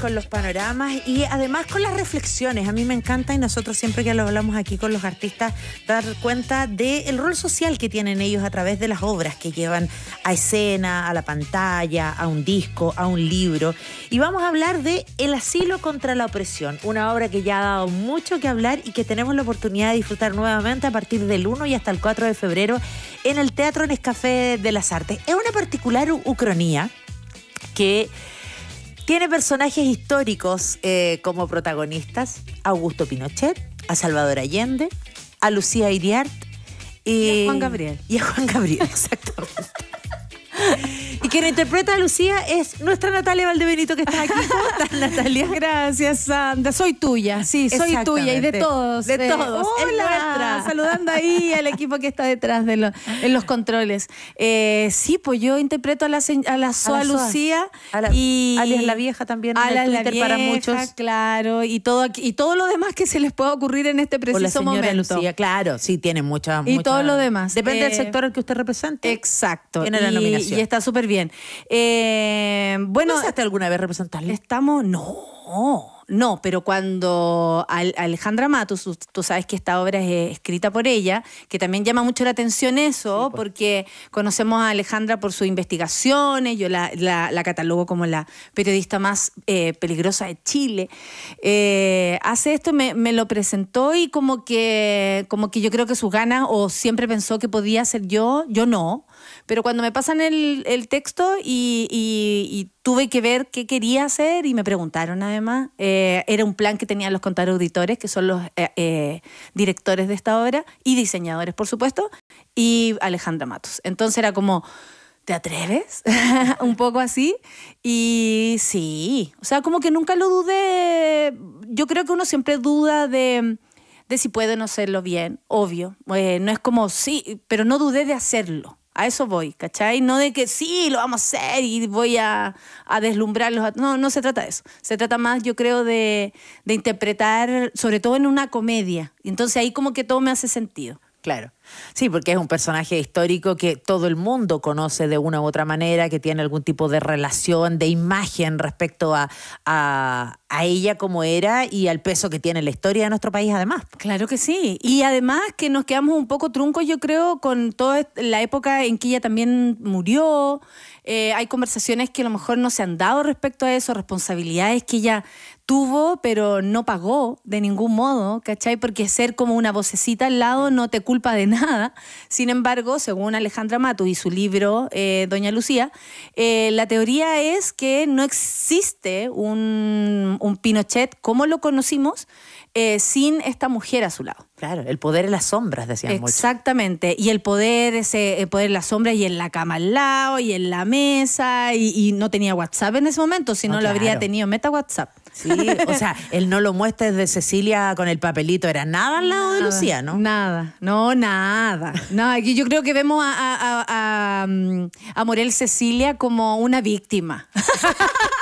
con los panoramas y además con las reflexiones. A mí me encanta y nosotros siempre que lo hablamos aquí con los artistas, dar cuenta del rol social que tienen ellos a través de las obras que llevan a escena, a la pantalla, a un disco, a un libro. Y vamos a hablar de El asilo contra la opresión, una obra que ya ha dado mucho que hablar y que tenemos la oportunidad de disfrutar nuevamente a partir del 1 y hasta el 4 de febrero en el Teatro Nescafé de las Artes. Es una particular ucronía que tiene personajes históricos eh, como protagonistas, Augusto Pinochet, a Salvador Allende, a Lucía Iriart. Y, a Juan Gabriel. Y a Juan Gabriel, exacto Y quien interpreta a Lucía es nuestra Natalia Valdebenito que está aquí. ¿Cómo Natalia? Gracias, Sandra. Soy tuya, sí, soy tuya y de todos. De eh. todos. hola. Saludando ahí al equipo que está detrás de los, en los controles. Eh, sí, pues yo interpreto a la, a Lucía. A la, alias la vieja también. A la vieja, para muchos. Claro, y todo, y todo lo demás que se les pueda ocurrir en este preciso la Lucía, claro, sí, tiene mucha. Y todo lo demás. Depende del eh, sector al que usted represente. Exacto. Tiene la nominación y está súper bien. Eh, bueno, ¿Pensaste alguna vez representarle? Estamos, no. No, pero cuando Alejandra Matus, tú sabes que esta obra es eh, escrita por ella, que también llama mucho la atención eso, porque conocemos a Alejandra por sus investigaciones, yo la, catalogo como la periodista más eh, peligrosa de Chile. Eh, hace esto, me, me, lo presentó y como que, como que yo creo que sus ganas, o siempre pensó que podía ser yo, yo no pero cuando me pasan el, texto y, tuve que ver qué quería hacer y me preguntaron además, eh, era un plan que tenían los auditores que son los eh, eh, directores de esta obra y diseñadores, por supuesto, y Alejandra Matos. Entonces era como... ¿Te atreves? un poco así. Y sí, o sea, como que nunca lo dudé. Yo creo que uno siempre duda de, de si puede no hacerlo bien, obvio. no es como sí, pero no dudé de hacerlo. A eso voy, ¿cachai? No de que sí, lo vamos a hacer y voy a, a deslumbrarlos. No, no se trata de eso. Se trata más, yo creo, de, de interpretar, sobre todo en una comedia. Entonces ahí como que todo me hace sentido. Claro. Sí, porque es un personaje histórico que todo el mundo conoce de una u otra manera, que tiene algún tipo de relación, de imagen respecto a, ella como era y al peso que tiene la historia de nuestro país además. Claro que sí. Y además que nos quedamos un poco truncos, yo creo, con toda la época en que ella también murió. Eh, hay conversaciones que a lo mejor no se han dado respecto a eso, responsabilidades que ella tuvo, pero no pagó de ningún modo, ¿cachai? Porque ser como una vocecita al lado no te culpa de nada. Sin embargo, según Alejandra Matu y su libro, eh, Doña Lucía, eh, la teoría es que no existe un, un Pinochet como lo conocimos, eh, sin esta mujer a su lado. Claro, el poder en las sombras, decían Exactamente, y el poder, ese poder en las sombras, y en la cama al lado, y en la mesa, y, no tenía WhatsApp en ese momento, si no, lo habría tenido meta WhatsApp. Sí, o sea, él no lo muestra desde Cecilia con el papelito era nada al lado de Lucía, ¿no? Nada, no, nada. No, aquí yo creo que vemos a, a, a mm, Morel Cecilia como una víctima.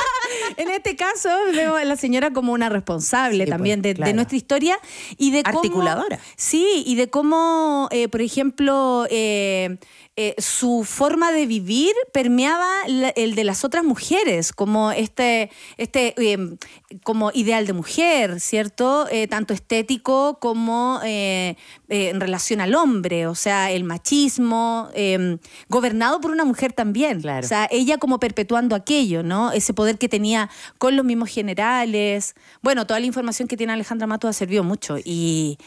en este caso veo a la señora como una responsable pues, también de, nuestra historia y de Articuladora. sí, y de cómo, eh, por ejemplo, eh, eh, su forma de vivir permeaba el de las otras mujeres, como este, este em, como ideal de mujer, ¿cierto? Eh, tanto estético como eh, en relación al hombre, o sea, el machismo, em, gobernado por una mujer también. O sea, ella como perpetuando aquello, ¿no? Ese poder que tenía con los mismos generales. Bueno, toda la información que tiene Alejandra Matos ha servido mucho y,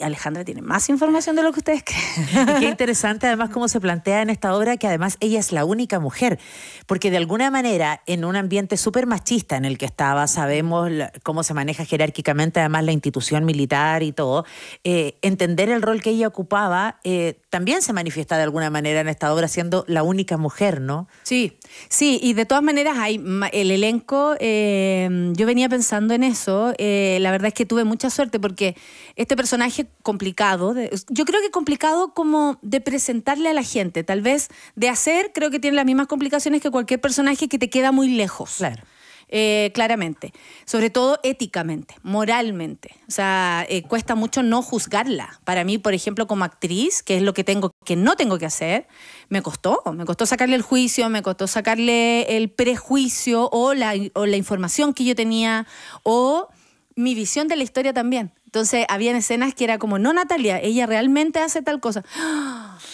Alejandra tiene más información de lo que ustedes creen. qué interesante además cómo se plantea en esta obra que además ella es la única mujer, porque de alguna manera en un ambiente súper machista en el que estaba, sabemos cómo se maneja jerárquicamente además la institución militar y todo, eh, entender el rol que ella ocupaba eh, también se manifiesta de alguna manera en esta obra siendo la única mujer, ¿no? Sí, sí, y de todas maneras hay el elenco, eh, yo venía pensando en eso, la verdad es que tuve mucha suerte porque este personaje complicado, yo creo que complicado como de presentarle a la gente, Tal vez de hacer, creo que tiene las mismas complicaciones que cualquier personaje que te queda muy lejos. Claro. Eh, claramente, sobre todo éticamente, moralmente. O sea, eh, cuesta mucho no juzgarla. Para mí, por ejemplo, como actriz, que es lo que tengo, que no tengo que hacer, me costó. Me costó sacarle el juicio, me costó sacarle el prejuicio o la información que yo tenía o mi visión de la historia también. Entonces, había escenas que era como, no, Natalia, ella realmente hace tal cosa.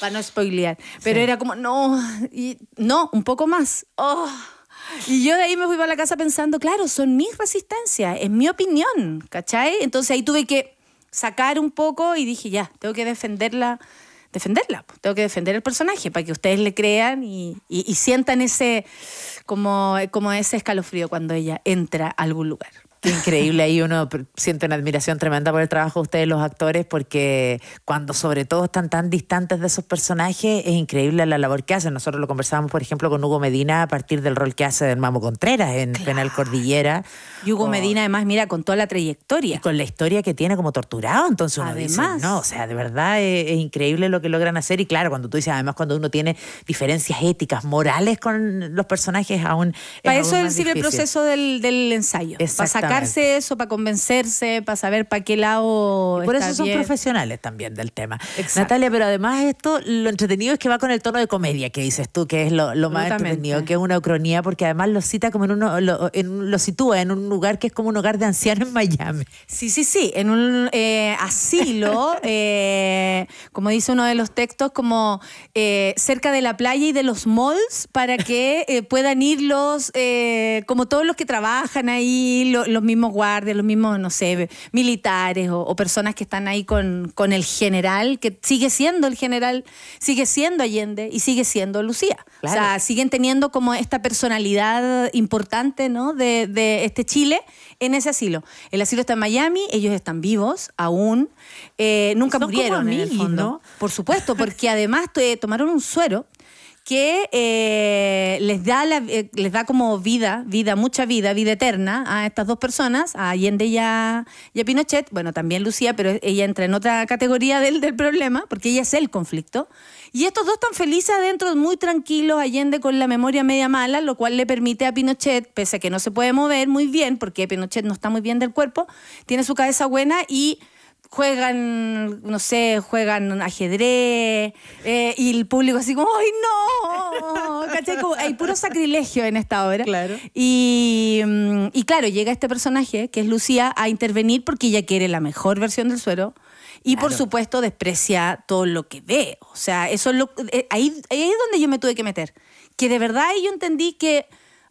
Para no spoilear. Pero era como, no, no, un poco más. Oh. Y yo de ahí me fui para la casa pensando, claro, son mis resistencias, es mi opinión, ¿cachai? Entonces ahí tuve que sacar un poco y dije, ya, tengo que defenderla, defenderla, pues, tengo que defender el personaje para que ustedes le crean y, sientan ese, como ese escalofrío cuando ella entra a algún lugar increíble, ahí uno siente una admiración tremenda por el trabajo de ustedes los actores, porque cuando sobre todo están tan distantes de esos personajes, es increíble la labor que hacen. Nosotros lo conversábamos, por ejemplo, con Hugo Medina a partir del rol que hace del Mamo Contreras en Penal Cordillera. Y Hugo Medina, además, mira, con toda la trayectoria. Y con la historia que tiene como torturado, entonces además. no, o sea, de verdad es, increíble lo que logran hacer. Y claro, cuando tú dices, además, cuando uno tiene diferencias éticas, morales con los personajes, aún. Para eso es decir el proceso del, del ensayo. Exactamente eso, para convencerse, para saber para qué lado. por eso son profesionales también del tema. Natalia, pero además esto, lo entretenido es que va con el tono de comedia que dices tú, que es lo, más entretenido, que es una ucronía, porque además lo cita como en uno, lo, sitúa en un lugar que es como un hogar de ancianos en Miami. Sí, sí, sí, en un eh, asilo, eh, como dice uno de los textos, como eh, cerca de la playa y de los malls para que puedan ir los, como todos los que trabajan ahí, lo los mismos guardias, los mismos, no sé, militares o, personas que están ahí con, con, el general, que sigue siendo el general, sigue siendo Allende y sigue siendo Lucía. O sea, siguen teniendo como esta personalidad importante, ¿no? De, de este Chile en ese asilo. El asilo está en Miami, ellos están vivos aún, eh, nunca murieron en ¿no? Por supuesto, porque además eh, tomaron un suero que eh, les, da eh, les da como vida, vida, mucha vida, vida eterna a estas dos personas, a Allende y a, Pinochet, bueno, también Lucía, pero ella entra en otra categoría del, del problema, porque ella es el conflicto. Y estos dos están felices adentro, muy tranquilos, Allende con la memoria media mala, lo cual le permite a Pinochet, pese a que no se puede mover muy bien, porque Pinochet no está muy bien del cuerpo, tiene su cabeza buena y juegan, no sé, juegan ajedrez, eh, y el público así como, ¡ay no! ¿Cachai? hay puro sacrilegio en esta obra. Claro. Y, mm, y claro, llega este personaje, que es Lucía, a intervenir porque ella quiere la mejor versión del suero. Y por supuesto desprecia todo lo que ve. O sea, eso es lo, eh, ahí es donde yo me tuve que meter. Que de verdad yo entendí que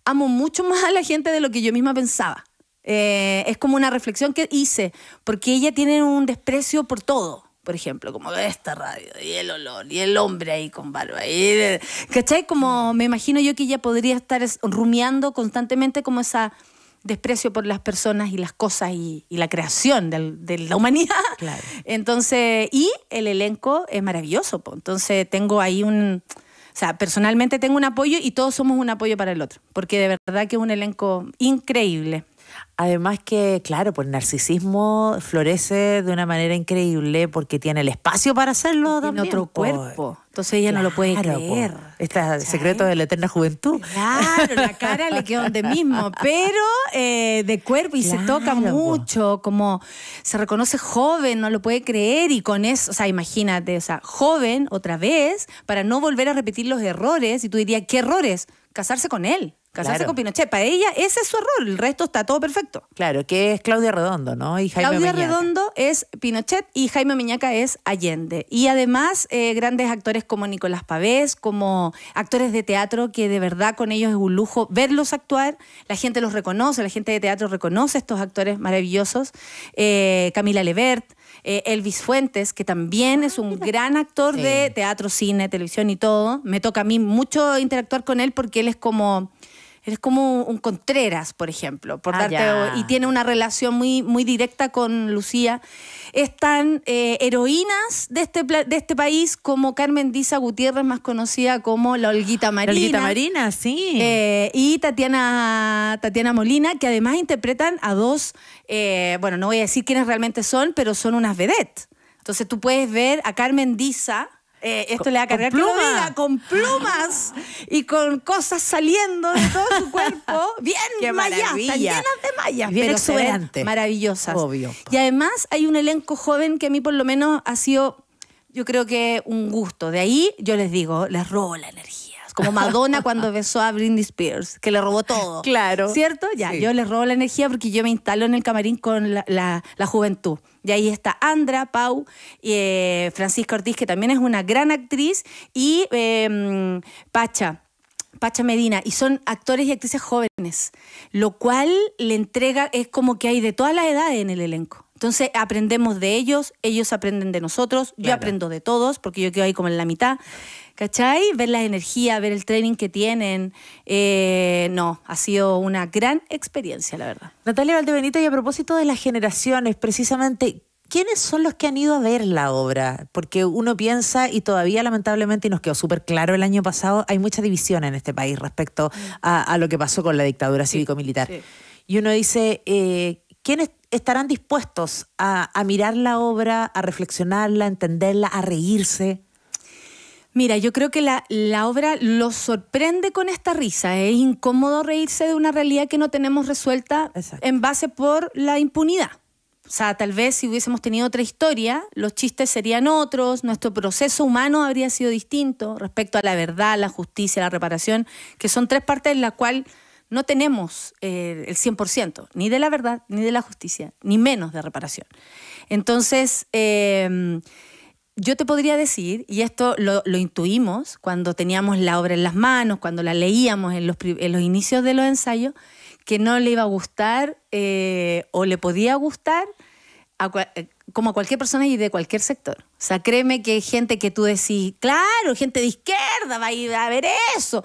amo mucho más a la gente de lo que yo misma pensaba. Eh, es como una reflexión que hice, porque ella tiene un desprecio por todo. Por ejemplo, como esta radio, y el olor, y el hombre ahí con barba. Y, ¿Cachai? Como me imagino yo que ella podría estar rumiando constantemente como esa desprecio por las personas y las cosas y, la creación de, la humanidad. Entonces, y el elenco es maravilloso. Entonces, tengo ahí un. O sea, personalmente tengo un apoyo y todos somos un apoyo para el otro, porque de verdad que es un elenco increíble. Además que, claro, pues el narcisismo florece de una manera increíble porque tiene el espacio para hacerlo en otro cuerpo. Entonces ella no lo puede creer. Este es el secreto de la eterna juventud. Claro, la cara le queda donde mismo, pero eh, de cuerpo y se toca mucho, como se reconoce joven, no lo puede creer y con eso, o sea, imagínate, o sea, joven otra vez para no volver a repetir los errores y tú dirías, ¿qué errores? Casarse con él. Casarse con Pinochet. Para ella, ese es su error. El resto está todo perfecto. Claro, que es Claudia Redondo, ¿no? Claudia Redondo es Pinochet y Jaime Miñaca es Allende. Y además, eh, grandes actores como Nicolás Pavés, como actores de teatro que de verdad con ellos es un lujo verlos actuar. La gente los reconoce, la gente de teatro reconoce estos actores maravillosos. Eh, Camila Levert. Eh, Elvis Fuentes, que también es un gran actor de teatro, cine, televisión y todo. Me toca a mí mucho interactuar con él porque él es como es como un Contreras, por ejemplo, ah, y tiene una relación muy, muy directa con Lucía. Están eh, heroínas de este, de este país como Carmen Disa Gutiérrez, más conocida como la Olguita Marina. La Olguita Marina, sí. Eh, y Tatiana, Tatiana Molina, que además interpretan a dos, eh, bueno, no voy a decir quiénes realmente son, pero son unas vedettes. Entonces tú puedes ver a Carmen Diza eh, esto le va a cargar con, con plumas y con cosas saliendo de todo su cuerpo. Bien Qué llenas de mallas. Bien pero exuberantes, Maravillosas. Y además hay un elenco joven que a mí por lo menos ha sido, yo creo que un gusto. De ahí yo les digo, les robo la energía. Como Madonna cuando besó a Britney Spears, que le robó todo. Claro. ¿Cierto? Ya, yo les robo la energía porque yo me instalo en el camarín con la, la juventud. Y ahí está Andra, Pau, eh, Francisca Ortiz, que también es una gran actriz, y em, Pacha. Pacha Medina, y son actores y actrices jóvenes, lo cual le entrega, es como que hay de todas las edades en el elenco. Entonces aprendemos de ellos, ellos aprenden de nosotros, yo aprendo de todos, porque yo quedo ahí como en la mitad. ¿cachai? Ver la energía, ver el training que tienen. Eh, no, ha sido una gran experiencia, la verdad. Natalia Valdebenito, y a propósito de las generaciones, precisamente, ¿quiénes son los que han ido a ver la obra? Porque uno piensa, y todavía lamentablemente, y nos quedó súper claro el año pasado, hay mucha división en este país respecto a, lo que pasó con la dictadura cívico-militar. Y uno dice, eh, ¿quiénes estarán dispuestos a, a mirar la obra, a reflexionarla, a entenderla, a reírse? Mira, yo creo que la, obra lo sorprende con esta risa. Es incómodo reírse de una realidad que no tenemos resuelta en base por la impunidad. O sea, tal vez si hubiésemos tenido otra historia, los chistes serían otros, nuestro proceso humano habría sido distinto respecto a la verdad, la justicia, la reparación, que son tres partes en las cuales no tenemos eh, el 100%, ni de la verdad, ni de la justicia, ni menos de reparación. Entonces, eh, yo te podría decir, y esto lo, intuimos cuando teníamos la obra en las manos, cuando la leíamos en los, inicios de los ensayos, que no le iba a gustar eh, o le podía gustar eh, como a cualquier persona y de cualquier sector. O sea, créeme que hay gente que tú decís, claro, gente de izquierda va a ir a ver eso.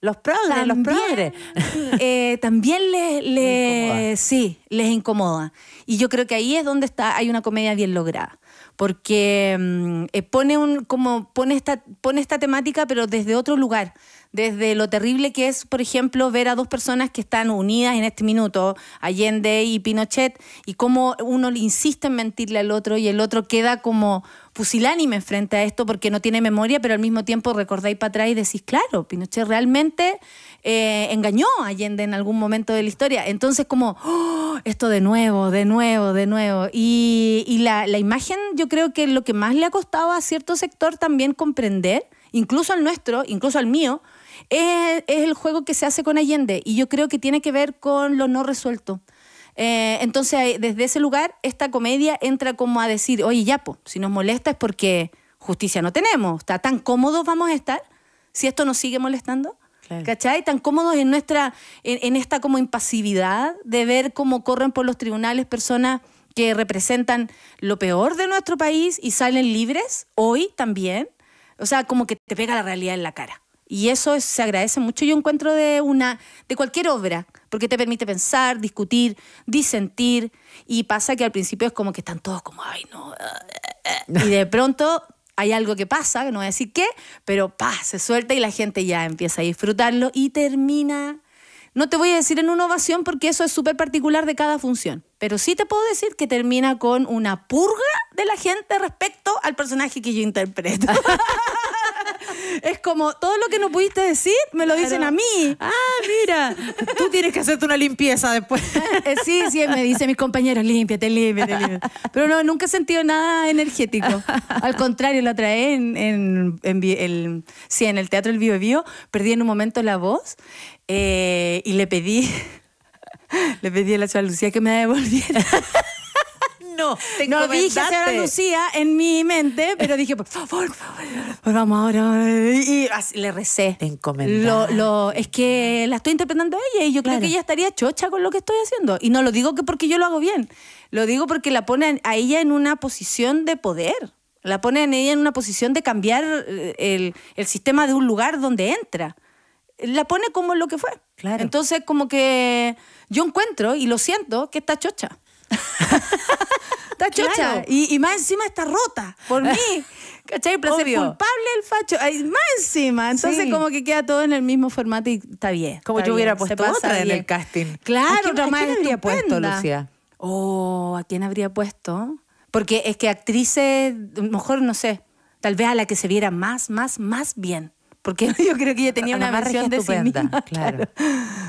Los progres, los progres. Eh, también les, sí, les incomoda. Y yo creo que ahí es donde está, hay una comedia bien lograda porque mm, eh, pone un como pone esta pone esta temática pero desde otro lugar desde lo terrible que es por ejemplo ver a dos personas que están unidas en este minuto Allende y Pinochet y cómo uno le insiste en mentirle al otro y el otro queda como fusilánime frente a esto porque no tiene memoria pero al mismo tiempo recordáis para atrás y decís claro Pinochet realmente eh, engañó a Allende en algún momento de la historia. Entonces, como, oh, esto de nuevo, de nuevo, de nuevo. Y, la, imagen, yo creo que lo que más le ha costado a cierto sector también comprender, incluso al nuestro, incluso al mío, es, el juego que se hace con Allende. Y yo creo que tiene que ver con lo no resuelto. Eh, entonces, desde ese lugar, esta comedia entra como a decir, oye, ya, po, si nos molesta es porque justicia no tenemos, está tan cómodos vamos a estar si esto nos sigue molestando. ¿Cachai? Tan cómodos en nuestra, en, esta como impasividad de ver cómo corren por los tribunales personas que representan lo peor de nuestro país y salen libres hoy también. O sea, como que te pega la realidad en la cara. Y eso se agradece mucho, yo encuentro, de una, de cualquier obra, porque te permite pensar, discutir, disentir. Y pasa que al principio es como que están todos como, ay, no. Eh, eh, eh". Y de pronto hay algo que pasa, no voy a decir qué, pero pa, se suelta y la gente ya empieza a disfrutarlo y termina. No te voy a decir en una ovación porque eso es súper particular de cada función, pero sí te puedo decir que termina con una purga de la gente respecto al personaje que yo interpreto. Es como, todo lo que no pudiste decir, me lo dicen a mí. Ah, mira, tú tienes que hacerte una limpieza después. Eh, sí, sí, me dicen mis compañeros, límpiate, límpiate, Pero no, nunca he sentido nada energético. Al contrario, lo trae en, en, en el, sí, en el Teatro El vivo perdí en un momento la voz eh, y le pedí... Le pedí a la chava Lucía que me devolviera no no dije Sara Lucía en mi mente, pero dije, por favor, por favor vamos ahora. Y le recé. Te lo, es que la estoy interpretando a ella y yo creo que ella estaría chocha con lo que estoy haciendo. Y no lo digo que porque yo lo hago bien. Lo digo porque la pone a ella en una posición de poder. La pone a ella en una posición de cambiar eh, el, el sistema de un lugar donde entra la pone como lo que fue. Claro. Entonces, como que yo encuentro y lo siento que está chocha. está chocha. Y, más encima está rota por mí. ¿Cachai? Placer culpable el facho. más encima. Entonces, como que queda todo en el mismo formato y está bien. Como yo hubiera puesto otra en el casting. Claro, ¿A quién, habría puesto, Lucía? Oh, ¿a quién habría puesto? Porque es que actrices, mejor no sé, tal vez a la que se viera más, más, más bien porque yo creo que ella tenía una, versión de sí misma, claro.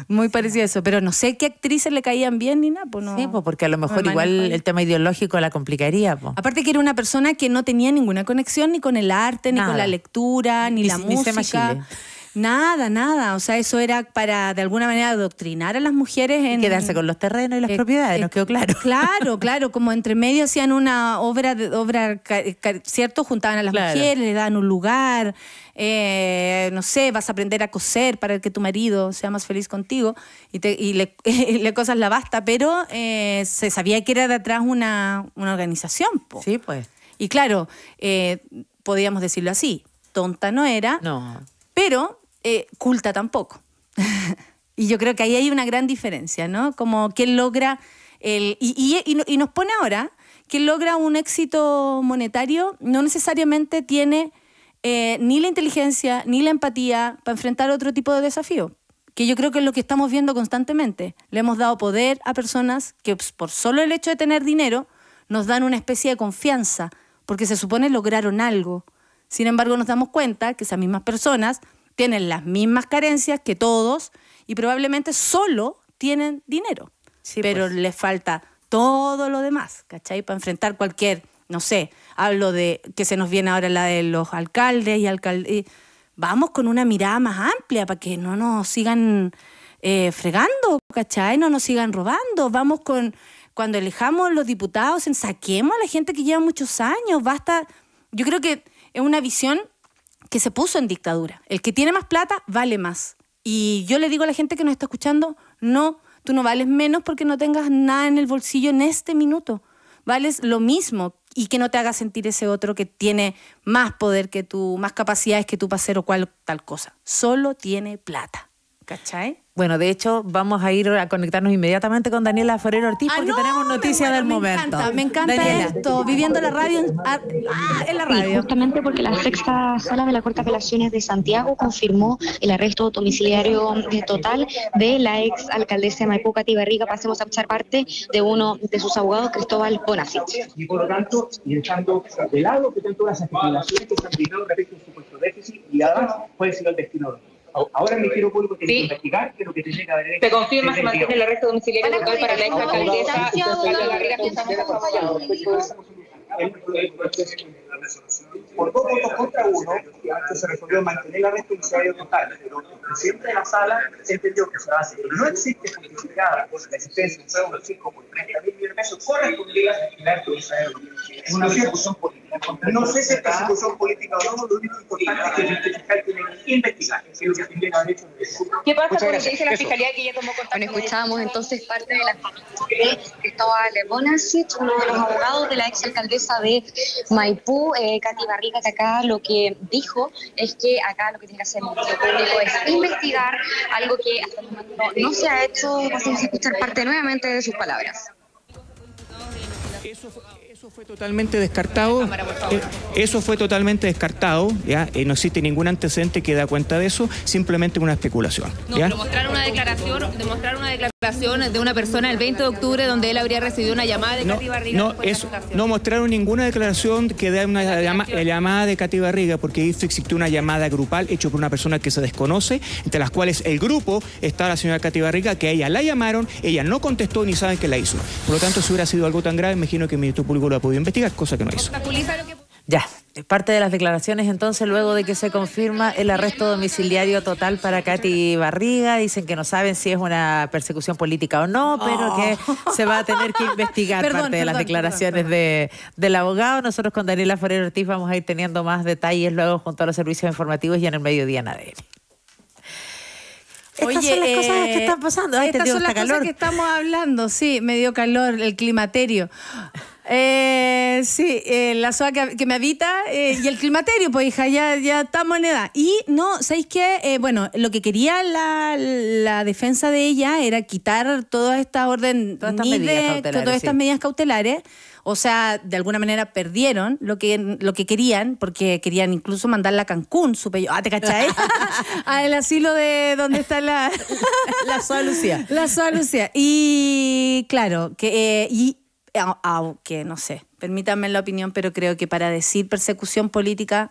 Muy parecido a eso, pero no sé qué actrices le caían bien ni nada. Pues sí, pues, porque a lo mejor igual el tema ideológico la complicaría. Pues. Aparte que era una persona que no tenía ninguna conexión ni con el arte, ni con la lectura, ni la música. Nada, nada. O sea, eso era para de alguna manera adoctrinar a las mujeres en. Quedarse con los terrenos y las eh, propiedades, nos eh, quedó claro. Claro, claro. Como entre medio hacían una obra, de, obra ¿cierto? Juntaban a las mujeres, le daban un lugar. Eh, no sé, vas a aprender a coser para que tu marido sea más feliz contigo y, le, cosas la basta, pero se sabía que era de atrás una, organización. Sí, pues. Y claro, podíamos decirlo así, tonta no era, no. pero eh, culta tampoco. y yo creo que ahí hay una gran diferencia, ¿no? Como que logra el... Y, y, nos pone ahora que logra un éxito monetario no necesariamente tiene eh, ni la inteligencia ni la empatía para enfrentar otro tipo de desafío, que yo creo que es lo que estamos viendo constantemente. Le hemos dado poder a personas que pues, por solo el hecho de tener dinero nos dan una especie de confianza, porque se supone lograron algo. Sin embargo, nos damos cuenta que esas mismas personas tienen las mismas carencias que todos y probablemente solo tienen dinero, pero pues. les falta todo lo demás, ¿cachai? Para enfrentar cualquier, no sé, hablo de que se nos viene ahora la de los alcaldes y alcaldes. Vamos con una mirada más amplia para que no nos sigan eh, fregando, ¿cachai? No nos sigan robando. Vamos con, cuando elijamos los diputados, saquemos a la gente que lleva muchos años. Basta, yo creo que es una visión que se puso en dictadura. El que tiene más plata vale más. Y yo le digo a la gente que nos está escuchando, no, tú no vales menos porque no tengas nada en el bolsillo en este minuto. Vales lo mismo y que no te haga sentir ese otro que tiene más poder que tú, más capacidades que tú para hacer o cual tal cosa. Solo tiene plata. ¿Cachai? Bueno, de hecho, vamos a ir a conectarnos inmediatamente con Daniela Forero Ortiz ah, porque tenemos noticias del momento. me encanta esto, viviendo la radio en, ah, ah, la radio. justamente porque la sexta sala de la Corte de Apelaciones de Santiago confirmó el arresto domiciliario eh, total de la ex alcaldesa de Maipú, Pasemos a echar parte de uno de sus abogados, Cristóbal Bonacic. Y por lo tanto, y echando de lado que tanto las especulaciones que se han respecto a un supuesto déficit y además puede ser el destino de Ahora el Ministerio Público tiene que investigar que que se llega a ver confirma, si mantiene el arresto domiciliario local para la hija alcaldesa Barrera Por dos votos contra uno, antes se resolvió mantener el arresto domiciliario total, pero el presidente de la sala se entendió que no existe justificada por la existencia de un pago de 5 por 30 mil millones de pesos correspondidas al arresto domiciliario. Es una discusión política. No sé si es son política o no, lo único importante es que el fiscal tiene que investigar. ¿Qué pasa con lo que dice la fiscalía que ya tomó contacto? Bueno, escuchábamos entonces parte de la familia de estaba Bonasich, uno de los abogados de la ex alcaldesa de Maipú, eh, Katy Barriga, que acá lo que dijo es que acá lo que tiene que hacer el Ministerio Público es investigar algo que hasta el momento no se ha hecho. Vamos a escuchar parte nuevamente de sus palabras. Eso eso fue totalmente descartado. Eh, eso fue totalmente descartado. ¿ya? Eh, no existe ningún antecedente que da cuenta de eso, simplemente una especulación. demostrar una declaración de una persona el 20 de octubre donde él habría recibido una llamada de no, Barriga. No, mostraron ninguna declaración que dé una llamada de Katy Barriga porque existió una llamada grupal hecha por una persona que se desconoce, entre las cuales el grupo está la señora Katy Barriga, que a ella la llamaron, ella no contestó ni saben que la hizo. Por lo tanto, si hubiera sido algo tan grave, imagino que el Ministro Público lo ha podido investigar, cosa que no hizo. Ya, parte de las declaraciones entonces luego de que se confirma el arresto domiciliario total para Katy Barriga. Dicen que no saben si es una persecución política o no, pero que oh. se va a tener que investigar parte de las declaraciones de, del abogado. Nosotros con Daniela Forero Ortiz vamos a ir teniendo más detalles luego junto a los servicios informativos y en el mediodía en ADN. Oye, son las cosas que eh, están pasando. estas son las cosas que estamos hablando, sí, medio calor, el climaterio. Eh, sí, eh, la soa que, me habita eh, y el climaterio, pues hija, ya, ya estamos en edad. Y no, ¿sabéis qué? bueno, lo que quería la, defensa de ella era quitar toda esta orden, todas estas, medidas, cautelares, todas estas medidas cautelares. O sea, de alguna manera perdieron lo que, lo que querían, porque querían incluso mandarla a Cancún, supe yo. Ah, ¿te cachai? Al asilo de donde está la... la Soa Lucía. La Soa Lucía. Y claro, que, y aunque no sé, permítanme la opinión, pero creo que para decir persecución política,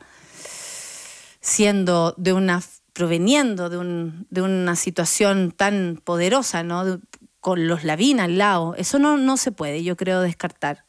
siendo de una proveniendo de, una situación tan poderosa, ¿no? con los lavinas al lado, eso no, no se puede, yo creo, descartar.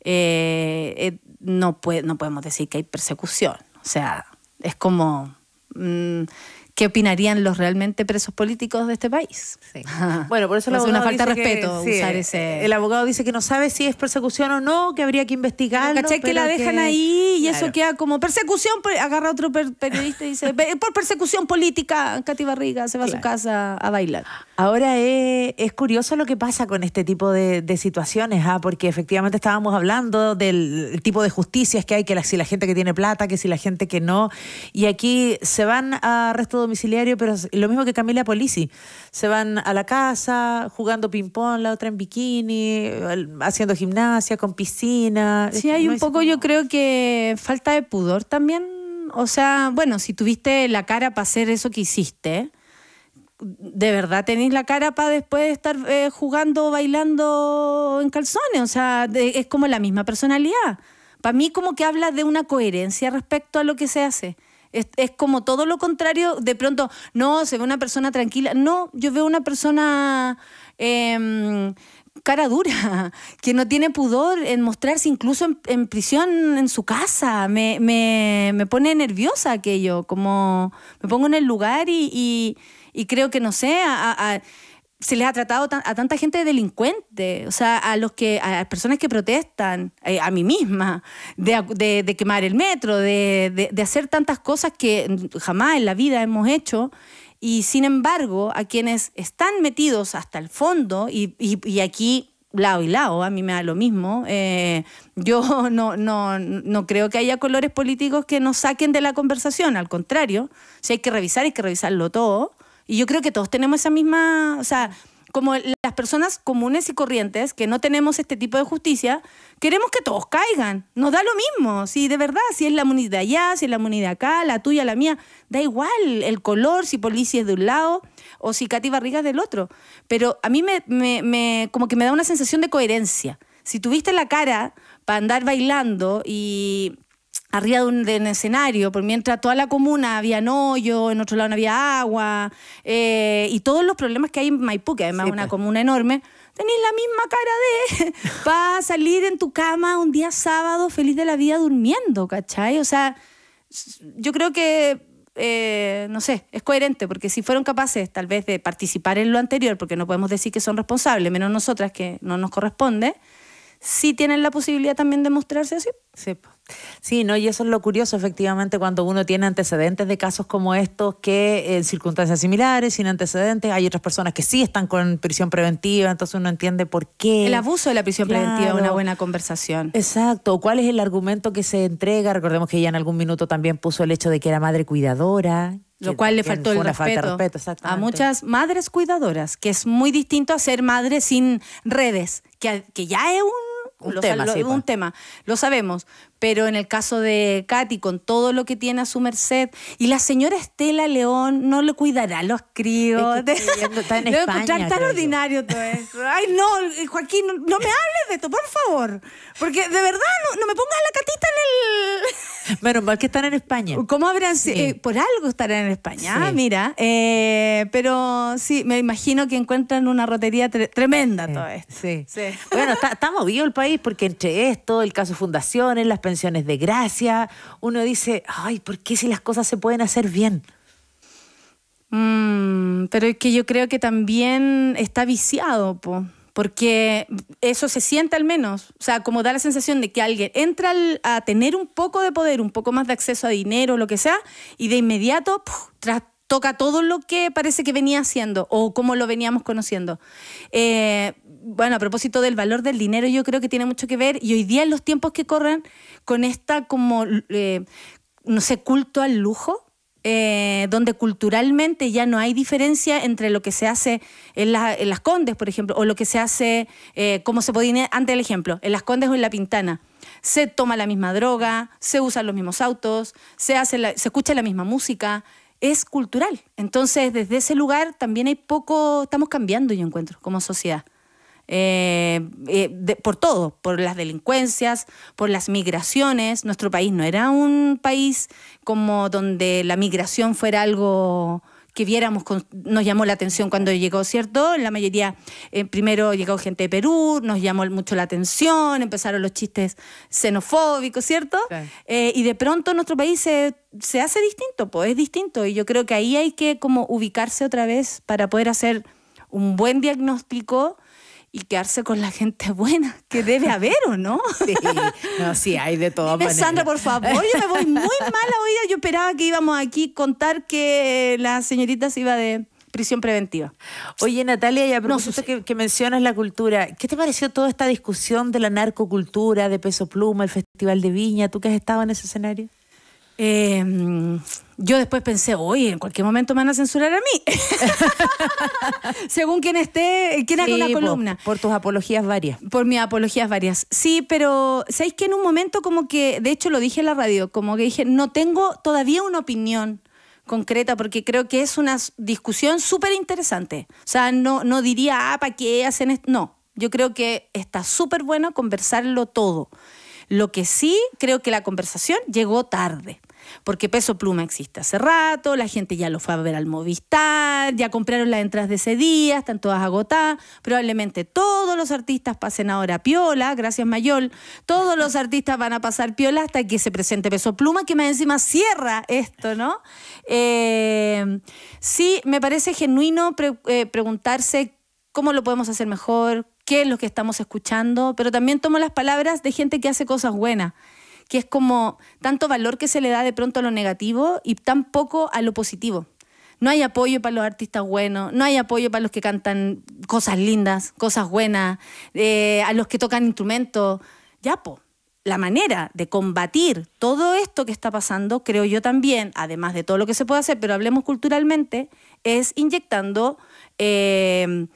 Eh, eh, no, puede, no podemos decir que hay persecución, o sea, es como... Mm, qué opinarían los realmente presos políticos de este país. bueno, por eso el una falta de respeto usar eh, ese. El abogado dice que no sabe si es persecución o no, que habría que investigar Que la dejan ahí y eso queda como persecución. Pues, agarra otro periodista y dice: por persecución política, Katy Barriga se va a su casa a bailar. Ahora eh, es, curioso lo que pasa con este tipo de, situaciones, ah, porque efectivamente estábamos hablando del tipo de justicias que hay, que la, si la gente que tiene plata, que si la gente que no. Y aquí se van a resto domiciliario, pero lo mismo que Camila Polisi. Se van a la casa jugando ping-pong, la otra en bikini, haciendo gimnasia, con piscina. Sí, este, hay un poco, yo creo que falta de pudor también. O sea, bueno, si tuviste la cara para hacer eso que hiciste, de verdad tenéis la cara para después estar eh, jugando, bailando en calzones. O sea, es como la misma personalidad. Para mí como que habla de una coherencia respecto a lo que se hace. Es, como todo lo contrario, de pronto, no, se ve una persona tranquila. No, yo veo una persona em, cara dura, que no tiene pudor en mostrarse incluso en, prisión, en su casa. Me, me, me, pone nerviosa aquello, como me pongo en el lugar y, y, creo que, no sé, a se les ha tratado a tanta gente de delincuente, o sea, a los que a las personas que protestan, eh, a mí misma, de, quemar el metro, de, hacer tantas cosas que jamás en la vida hemos hecho. Y sin embargo, a quienes están metidos hasta el fondo, y, aquí lado y lado, a mí me da lo mismo, eh, yo no, no, no creo que haya colores políticos que nos saquen de la conversación, al contrario, si hay que revisar, hay que revisarlo todo. Y yo creo que todos tenemos esa misma, o sea, como las personas comunes y corrientes que no tenemos este tipo de justicia, queremos que todos caigan. Nos da lo mismo, si de verdad, si es la muni allá, si es la muni acá, la tuya, la mía, da igual el color, si policía es de un lado o si Katy Barriga es del otro. Pero a mí me, como que me da una sensación de coherencia. Si tuviste la cara para andar bailando y arriba de un, escenario, por mientras toda la comuna había hoyo, en otro lado no había agua, eh, y todos los problemas que hay en Maipú, que además es una pues. comuna enorme, tenés la misma cara de va a salir en tu cama un día sábado feliz de la vida durmiendo, ¿cachai? O sea, yo creo que, eh, no sé, es coherente, porque si fueron capaces tal vez de participar en lo anterior, porque no podemos decir que son responsables, menos nosotras que no nos corresponde, si tienen la posibilidad también de mostrarse así. Sí, pues. Sí, no, y eso es lo curioso, efectivamente, cuando uno tiene antecedentes de casos como estos, que en eh, circunstancias similares, sin antecedentes, hay otras personas que sí están con prisión preventiva, entonces uno entiende por qué. El abuso de la prisión preventiva es una buena conversación. Exacto, ¿cuál es el argumento que se entrega? Recordemos que ella en algún minuto también puso el hecho de que era madre cuidadora, lo cual le faltó el respeto, a muchas madres cuidadoras, que es muy distinto a ser madre sin redes, que, que ya es un un, tema, un pues. tema, lo sabemos. Pero en el caso de Katy, con todo lo que tiene a su merced, y la señora Estela León no le cuidará los críos. está en España, tan ordinario todo esto. Ay, no, eh, Joaquín, no, me hables de esto, por favor. Porque de verdad, no, me pongas la catita en el. bueno porque están en España. ¿Cómo habrán eh, Por algo estarán en España, ah, mira. Eh, pero sí, me imagino que encuentran una rotería tremenda todo esto. Sí. Bueno, está movido el país porque entre esto, el caso fundaciones, las pensiones de gracia, uno dice, ay, ¿por qué si las cosas se pueden hacer bien? Mm, pero es que yo creo que también está viciado, po, porque eso se siente al menos. O sea, como da la sensación de que alguien entra a tener un poco de poder, un poco más de acceso a dinero, lo que sea, y de inmediato puf, tras, toca todo lo que parece que venía haciendo o como lo veníamos conociendo. Eh, bueno, a propósito del valor del dinero, yo creo que tiene mucho que ver y hoy día en los tiempos que corren con esta como, eh, no sé, culto al lujo. Eh, donde culturalmente ya no hay diferencia entre lo que se hace en, las Condes, por ejemplo, o lo que se hace, como se podía antes el ejemplo, en las Condes o en la Pintana se toma la misma droga, se usan los mismos autos, se, hace se escucha la misma música, es cultural. Entonces, desde ese lugar también hay poco, estamos cambiando, yo encuentro, como sociedad. Eh, eh, por todo, por las delincuencias, por las migraciones. Nuestro país no era un país como donde la migración fuera algo que viéramos, nos llamó la atención cuando llegó, ¿cierto? En la mayoría, eh, primero llegó gente de Perú, nos llamó mucho la atención, empezaron los chistes xenofóbicos, ¿cierto? Eh, y de pronto nuestro país se, se hace distinto, pues es distinto. Y yo creo que ahí hay que como ubicarse otra vez para poder hacer un buen diagnóstico y quedarse con la gente buena, que debe haber, ¿o no? Sí, no, hay de todo. Sandra, por favor, yo me voy muy mala hoy. Yo esperaba que íbamos aquí a contar que la señorita se iba de prisión preventiva. Oye, Natalia, ya no, que, que, mencionas la cultura, ¿qué te pareció toda esta discusión de la narcocultura, de Peso Pluma, el Festival de Viña? ¿Tú que has estado en ese escenario? Em, yo después pensé, oye, en cualquier momento me van a censurar a mí. Según quien esté, quien haga una columna. Por, tus apologías varias. Por mis apologías varias. Sí, pero ¿sabéis que en un momento como que, de hecho lo dije en la radio, como que dije, no tengo todavía una opinión concreta porque creo que es una discusión súper interesante. O sea, no, no diría, ah, ¿para qué hacen esto? No, yo creo que está súper bueno conversarlo todo. Lo que sí creo que la conversación llegó tarde. Porque Peso Pluma existe hace rato, la gente ya lo fue a ver al Movistar, ya compraron las entradas de ese día, están todas agotadas. Probablemente todos los artistas pasen ahora piola, gracias Mayol. Todos los artistas van a pasar piola hasta que se presente Peso Pluma, que más encima cierra esto, ¿no? Eh, sí, me parece genuino eh, preguntarse cómo lo podemos hacer mejor, qué es lo que estamos escuchando, pero también tomo las palabras de gente que hace cosas buenas, que es como tanto valor que se le da de pronto a lo negativo y tan poco a lo positivo. No hay apoyo para los artistas buenos, no hay apoyo para los que cantan cosas lindas, cosas buenas, eh, a los que tocan instrumentos. Ya, po. La manera de combatir todo esto que está pasando, creo yo también, además de todo lo que se puede hacer, pero hablemos culturalmente, es inyectando eh,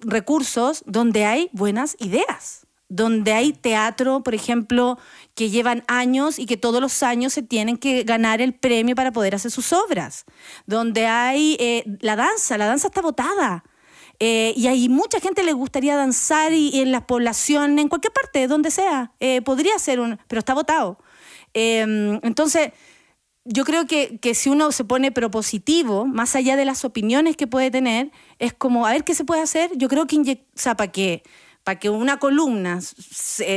recursos donde hay buenas ideas, donde hay teatro, por ejemplo, que llevan años y que todos los años se tienen que ganar el premio para poder hacer sus obras, donde hay eh, la danza, la danza está votada. Eh, y hay mucha gente le gustaría danzar y, en la población en cualquier parte, donde sea, eh, podría ser un, pero está votado. Em, entonces, yo creo que, si uno se pone propositivo, más allá de las opiniones que puede tener, es como, a ver qué se puede hacer. Yo creo que, ¿para Para que una columna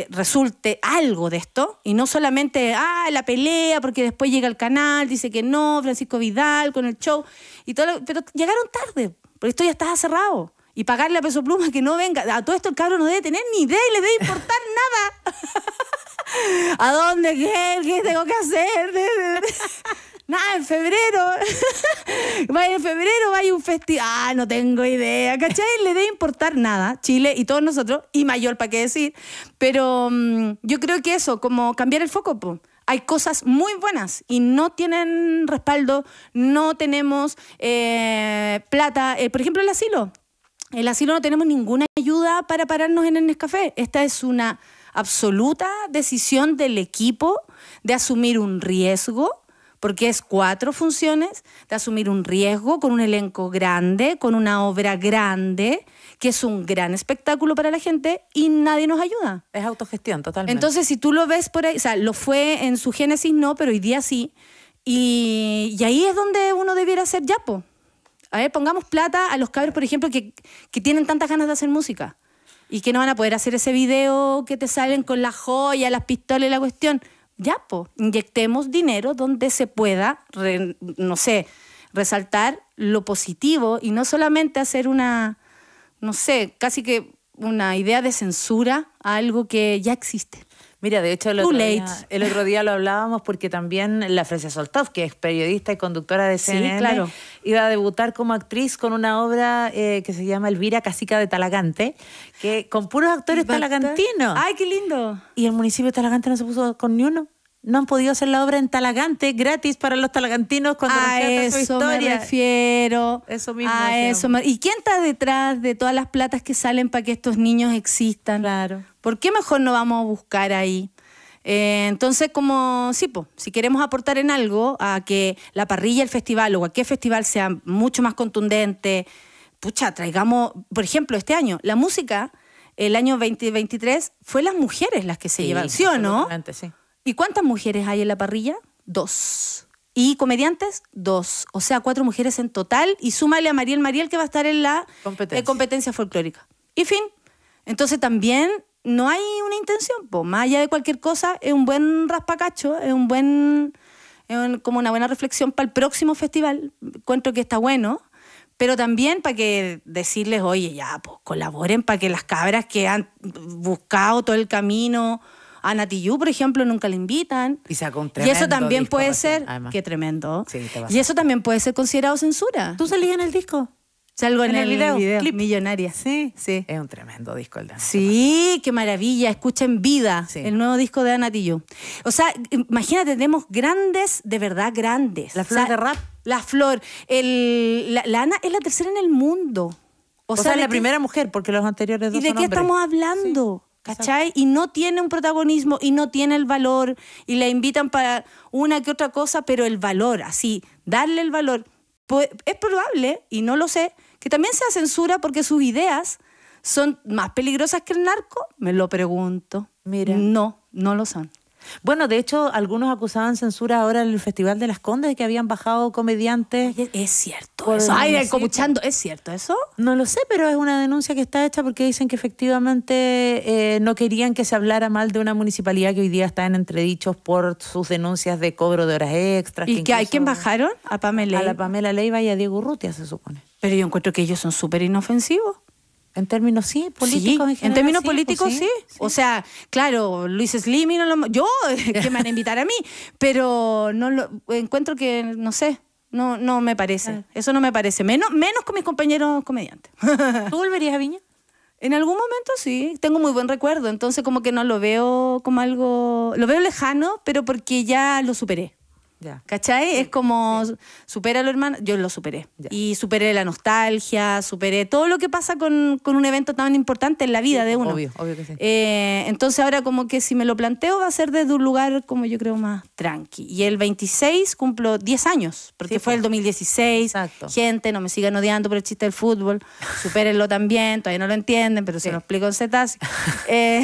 resulte algo de esto y no solamente, ah, la pelea, porque después llega el canal, dice que no, Francisco Vidal con el show y todo. pero llegaron tarde, porque esto ya estaba cerrado y pagarle a Peso Pluma que no venga. A todo esto el cabro no debe tener ni idea y le debe importar nada. ¿A dónde? ¿Qué? ¿Qué tengo que hacer? Nada, en febrero. en febrero va a ir un festival. Ah, no tengo idea. ¿Cachai? Le debe importar nada, Chile y todos nosotros, y mayor para qué decir. Pero mm, yo creo que eso, como cambiar el foco, hay cosas muy buenas y no tienen respaldo, no tenemos eh, plata. Eh, por ejemplo, el asilo. El asilo no tenemos ninguna ayuda para pararnos en el Nescafé. Esta es una absoluta decisión del equipo de asumir un riesgo, porque es cuatro funciones, de asumir un riesgo con un elenco grande, con una obra grande, que es un gran espectáculo para la gente y nadie nos ayuda. Es autogestión, totalmente. Entonces, si tú lo ves por ahí, o sea, lo fue en su génesis, no, pero hoy día sí. Y, ahí es donde uno debiera ser yapo. A ver, pongamos plata a los cabros, por ejemplo, que, que tienen tantas ganas de hacer música y que no van a poder hacer ese video que te salen con la joya, las pistolas y la cuestión. Ya, pues, inyectemos dinero donde se pueda, no sé, resaltar lo positivo y no solamente hacer una, no sé, casi que una idea de censura a algo que ya existe. Mira, de hecho, el otro, día, lo hablábamos porque también la Francia Soltov, que es periodista y conductora de CNN, iba a debutar como actriz con una obra eh, que se llama Elvira Casica de Talagante, que con puros actores talagantinos. ¡Ay, qué lindo! Y el municipio de Talagante no se puso con ni uno no han podido hacer la obra en Talagante gratis para los talagantinos cuando a eso su historia. me refiero eso mismo y quién está detrás de todas las platas que salen para que estos niños existan claro ¿Por qué mejor no vamos a buscar ahí? Eh, entonces, como, sí, si queremos aportar en algo a que la parrilla el festival o cualquier festival sea mucho más contundente, pucha, traigamos, por ejemplo, este año, la música, el año 2023, fue las mujeres las que se sí, llevaron, ¿sí o no? Sí. ¿Y cuántas mujeres hay en la parrilla? Dos. Y comediantes, dos. O sea, cuatro mujeres en total. Y súmale a Mariel Mariel, que va a estar en la eh, competencia, competencia folclórica. Y fin. Entonces también no hay una intención, pues más allá de cualquier cosa, es un buen raspacacho, es un buen como una buena reflexión para el próximo festival, encuentro que está bueno, pero también para que decirles, oye, ya, pues colaboren para que las cabras que han buscado todo el camino, a Natiyú, por ejemplo, nunca le invitan. Y, eso también puede ser, tremendo. y eso también puede ser considerado censura. ¿Tú salías en el disco? Salgo en, el, video, Millonaria. Sí. sí. Es un tremendo disco el de Sí, qué maravilla. Escuchen vida el nuevo disco de Ana Tillo O sea, imagínate, tenemos grandes, de verdad grandes. La flor de rap. La flor. la, Ana es la tercera en el mundo. O, sea, la primera mujer, porque los anteriores dos ¿Y de qué estamos hablando? ¿Cachai? Y no tiene un protagonismo y no tiene el valor y la invitan para una que otra cosa, pero el valor, así, darle el valor, pues, es probable, y no lo sé, que también sea censura porque sus ideas son más peligrosas que el narco? Me lo pregunto. Mira. No, no lo son. Bueno, de hecho, algunos acusaban censura ahora en el Festival de las Condes de que habían bajado comediantes. es cierto. Eso. escuchando ¿Es cierto eso? No lo sé, pero es una denuncia que está hecha porque dicen que efectivamente eh, no querían que se hablara mal de una municipalidad que hoy día está en entredichos por sus denuncias de cobro de horas extras. ¿Y que, hay quien bajaron? A Pamela la Pamela Leiva y a Diego Urrutia, se supone. Pero yo encuentro que ellos son súper inofensivos. En términos, sí, políticos en, términos pues políticos, sí, O sea, claro, Luis Slim no lo, yo, que me van a invitar a mí, pero no lo, encuentro que, no sé, no, no me parece. Eso no me parece. Menos, menos con mis compañeros comediantes. ¿Tú volverías a Viña? En algún momento sí, tengo muy buen recuerdo, entonces como que no lo veo como algo, lo veo lejano, pero porque ya lo superé. Ya. ¿Cachai? es como, sí. supera lo hermano, yo lo superé. Y superé la nostalgia, superé todo lo que pasa con, un evento tan importante en la vida de uno. Obvio, obvio que sí. Eh, entonces ahora como que si me lo planteo va a ser desde un lugar como yo creo más tranqui. Y el 26 cumplo 10 años, porque fue el 2016. Exacto. Gente, no me sigan odiando por el chiste del fútbol, supérenlo también, todavía no lo entienden, pero se lo explico en zetas. Eh,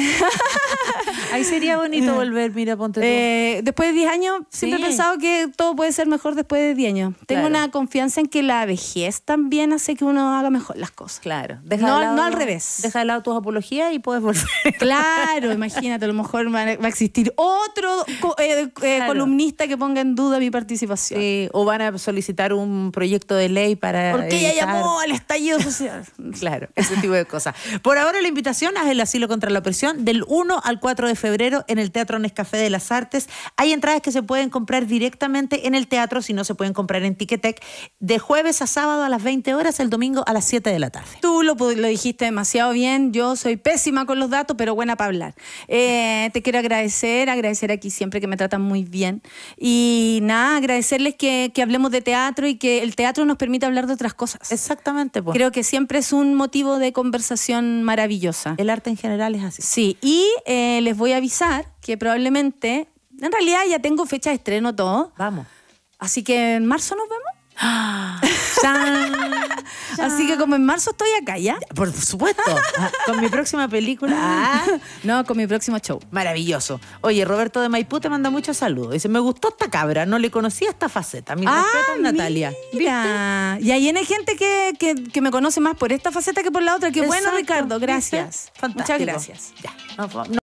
Ahí sería bonito volver, mira, ponte. Eh, después de 10 años siempre he pensado que que todo puede ser mejor después de 10 años. Tengo una confianza en que la vejez también hace que uno haga mejor las cosas. Claro. no, al revés. Deja de lado tus apologías y puedes volver. Claro, imagínate, a lo mejor va a existir otro eh, eh, columnista que ponga en duda mi participación. Sí, o van a solicitar un proyecto de ley para. Porque ella llamó al estallido social. claro, ese tipo de cosas. Por ahora la invitación es el asilo contra la opresión del 1 al 4 de febrero en el Teatro Nescafé de las Artes. Hay entradas que se pueden comprar directamente directamente en el teatro, si no se pueden comprar en Ticketek, de jueves a sábado a las 20 horas, el domingo a las 7 de la tarde. Tú lo, dijiste demasiado bien, yo soy pésima con los datos, pero buena para hablar. Eh, te quiero agradecer, agradecer aquí siempre que me tratan muy bien. Y nada, agradecerles que, hablemos de teatro y que el teatro nos permite hablar de otras cosas. Exactamente. Pues. Creo que siempre es un motivo de conversación maravillosa. El arte en general es así. Sí, y eh, les voy a avisar que probablemente en realidad ya tengo fecha de estreno todo. Vamos. Así que en marzo nos vemos. Así que como en marzo estoy acá, ¿ya? Por supuesto. Ah, con mi próxima película. Ah. No, con mi próximo show. Maravilloso. Oye, Roberto de Maipú te manda muchos saludos. Dice, me gustó esta cabra, no le conocía esta faceta. Mi ah, Natalia. Y ahí hay gente que, me conoce más por esta faceta que por la otra. Qué bueno, Ricardo. Gracias. Fantástico. Muchas gracias. Ya.